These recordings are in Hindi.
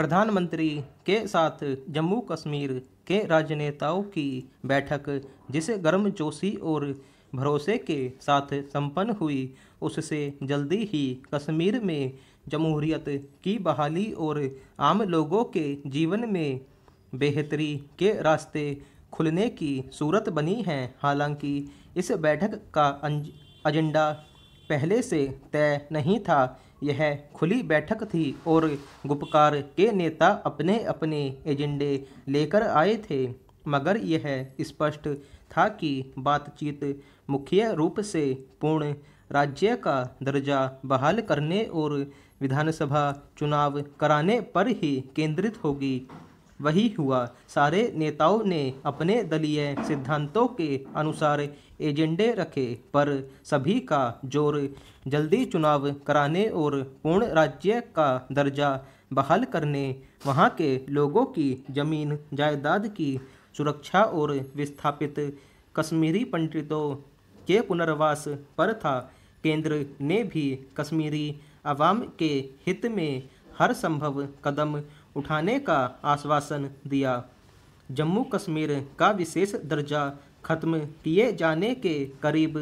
प्रधानमंत्री के साथ जम्मू कश्मीर के राजनेताओं की बैठक जिसे गर्मजोशी और भरोसे के साथ संपन्न हुई उससे जल्दी ही कश्मीर में जमहूरियत की बहाली और आम लोगों के जीवन में बेहतरी के रास्ते खुलने की सूरत बनी है हालांकि इस बैठक का एजेंडा पहले से तय नहीं था यह खुली बैठक थी और गुपकार के नेता अपने अपने एजेंडे लेकर आए थे मगर यह स्पष्ट था कि बातचीत मुख्य रूप से पूर्ण राज्य का दर्जा बहाल करने और विधानसभा चुनाव कराने पर ही केंद्रित होगी वही हुआ सारे नेताओं ने अपने दलीय सिद्धांतों के अनुसार एजेंडे रखे पर सभी का जोर जल्दी चुनाव कराने और पूर्ण राज्य का दर्जा बहाल करने वहाँ के लोगों की जमीन जायदाद की सुरक्षा और विस्थापित कश्मीरी पंडितों के पुनर्वास पर था केंद्र ने भी कश्मीरी आवाम के हित में हर संभव कदम उठाने का आश्वासन दिया जम्मू कश्मीर का विशेष दर्जा खत्म किए जाने के करीब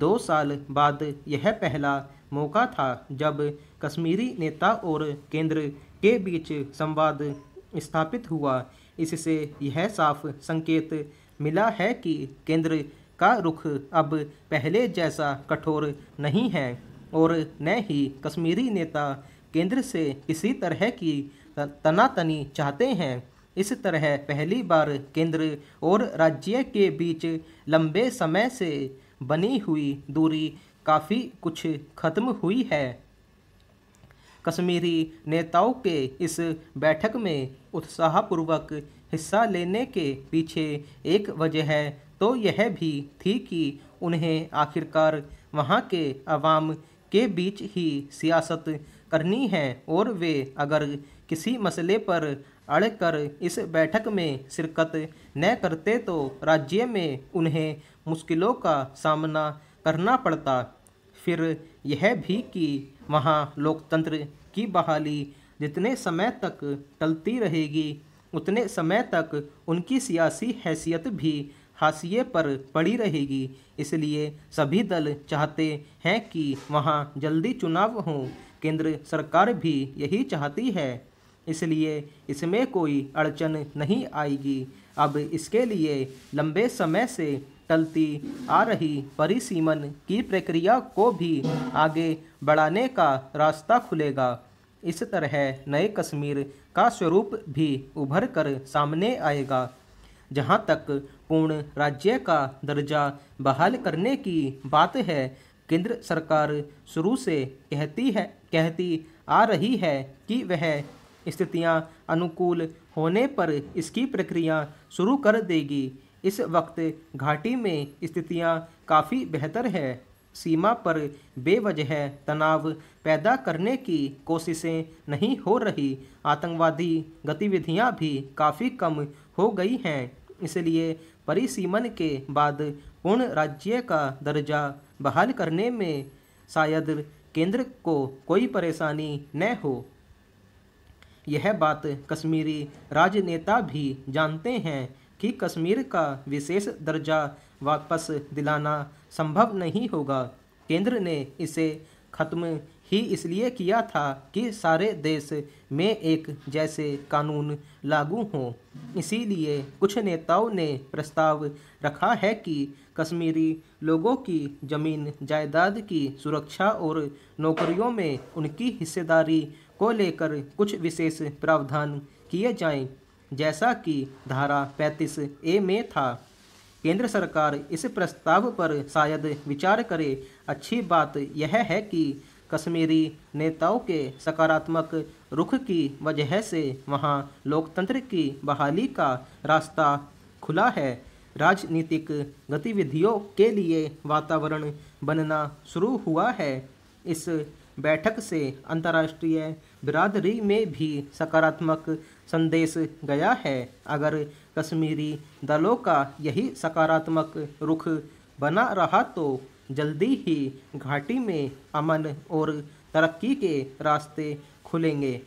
दो साल बाद यह पहला मौका था जब कश्मीरी नेता और केंद्र के बीच संवाद स्थापित हुआ इससे यह साफ संकेत मिला है कि केंद्र का रुख अब पहले जैसा कठोर नहीं है और न ही कश्मीरी नेता केंद्र से किसी तरह की तनातनी चाहते हैं इस तरह पहली बार केंद्र और राज्य के बीच लंबे समय से बनी हुई दूरी काफ़ी कुछ खत्म हुई है कश्मीरी नेताओं के इस बैठक में उत्साहपूर्वक हिस्सा लेने के पीछे एक वजह तो यह भी थी कि उन्हें आखिरकार वहाँ के आवाम के बीच ही सियासत करनी है और वे अगर किसी मसले पर अड़ कर इस बैठक में शिरकत न करते तो राज्य में उन्हें मुश्किलों का सामना करना पड़ता फिर यह भी कि वहाँ लोकतंत्र की बहाली जितने समय तक टलती रहेगी उतने समय तक उनकी सियासी हैसियत भी हाशिए पर पड़ी रहेगी इसलिए सभी दल चाहते हैं कि वहाँ जल्दी चुनाव हों केंद्र सरकार भी यही चाहती है इसलिए इसमें कोई अड़चन नहीं आएगी अब इसके लिए लंबे समय से टलती आ रही परिसीमन की प्रक्रिया को भी आगे बढ़ाने का रास्ता खुलेगा इस तरह नए कश्मीर का स्वरूप भी उभर कर सामने आएगा जहाँ तक पूर्ण राज्य का दर्जा बहाल करने की बात है केंद्र सरकार शुरू से कहती है कहती आ रही है कि वह स्थितियां अनुकूल होने पर इसकी प्रक्रिया शुरू कर देगी इस वक्त घाटी में स्थितियां काफ़ी बेहतर है सीमा पर बेवजह तनाव पैदा करने की कोशिशें नहीं हो रही आतंकवादी गतिविधियां भी काफ़ी कम हो गई हैं इसलिए परिसीमन के बाद पूर्ण राज्य का दर्जा बहाल करने में शायद केंद्र को कोई परेशानी न हो यह बात कश्मीरी राजनेता भी जानते हैं कि कश्मीर का विशेष दर्जा वापस दिलाना संभव नहीं होगा केंद्र ने इसे खत्म ही इसलिए किया था कि सारे देश में एक जैसे कानून लागू हों इसीलिए कुछ नेताओं ने प्रस्ताव रखा है कि कश्मीरी लोगों की ज़मीन जायदाद की सुरक्षा और नौकरियों में उनकी हिस्सेदारी को लेकर कुछ विशेष प्रावधान किए जाएं जैसा कि धारा 35 ए में था केंद्र सरकार इस प्रस्ताव पर शायद विचार करे अच्छी बात यह है कि कश्मीरी नेताओं के सकारात्मक रुख की वजह से वहां लोकतंत्र की बहाली का रास्ता खुला है राजनीतिक गतिविधियों के लिए वातावरण बनना शुरू हुआ है इस बैठक से अंतर्राष्ट्रीय बिरादरी में भी सकारात्मक संदेश गया है अगर कश्मीरी दलों का यही सकारात्मक रुख बना रहा तो जल्दी ही घाटी में अमन और तरक्की के रास्ते खुलेंगे